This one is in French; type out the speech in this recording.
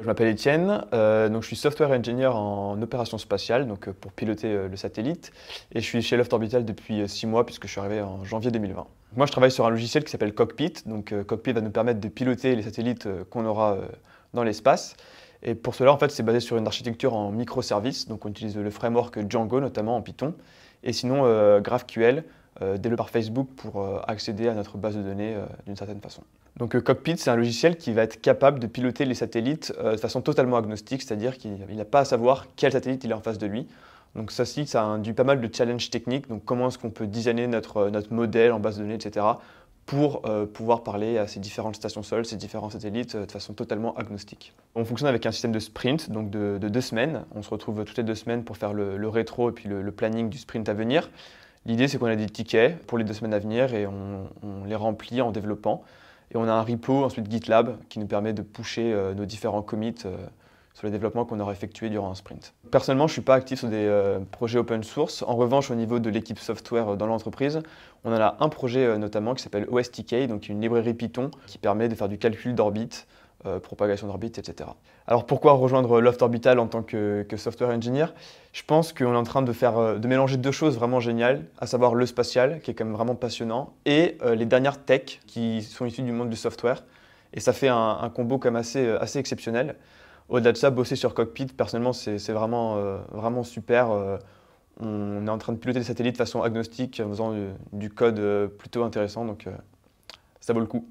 Je m'appelle Étienne, euh, donc je suis software engineer en opération spatiale, donc euh, pour piloter euh, le satellite, et je suis chez Loft Orbital depuis 6 mois puisque je suis arrivé en janvier 2020. Moi, je travaille sur un logiciel qui s'appelle Cockpit, donc Cockpit va nous permettre de piloter les satellites qu'on aura dans l'espace, et pour cela, en fait, c'est basé sur une architecture en microservices, donc on utilise le framework Django notamment en Python, et sinon GraphQL dès le par Facebook pour euh, accéder à notre base de données euh, d'une certaine façon. Donc euh, Cockpit, c'est un logiciel qui va être capable de piloter les satellites de façon totalement agnostique, c'est-à-dire qu'il n'a pas à savoir quel satellite il est en face de lui. Donc ça aussi, ça induit pas mal de challenges techniques, donc comment est-ce qu'on peut designer notre, notre modèle en base de données, etc., pour pouvoir parler à ces différentes stations sols, ces différents satellites de façon totalement agnostique. On fonctionne avec un système de sprint, donc de, deux semaines. On se retrouve toutes les deux semaines pour faire le, rétro et puis le, le planning du sprint à venir. L'idée, c'est qu'on a des tickets pour les deux semaines à venir et on, les remplit en développant. Et on a un repo, ensuite GitLab, qui nous permet de pusher euh, nos différents commits euh, sur les développements qu'on aura effectués durant un sprint. Personnellement, je ne suis pas actif sur des euh, projets open source. En revanche, au niveau de l'équipe software dans l'entreprise, on a un projet notamment qui s'appelle OSTK, donc une librairie Python qui permet de faire du calcul d'orbite euh, propagation d'orbite, etc. Alors pourquoi rejoindre Loft Orbital en tant que, software engineer Je pense qu'on est en train de, faire, euh, de mélanger deux choses vraiment géniales, à savoir le spatial, qui est quand même vraiment passionnant, et euh, les dernières tech qui sont issues du monde du software. Et ça fait un, combo comme assez, assez exceptionnel. Au-delà de ça, bosser sur Cockpit, personnellement, c'est vraiment, vraiment super. on est en train de piloter des satellites de façon agnostique, en faisant du code plutôt intéressant, donc ça vaut le coup.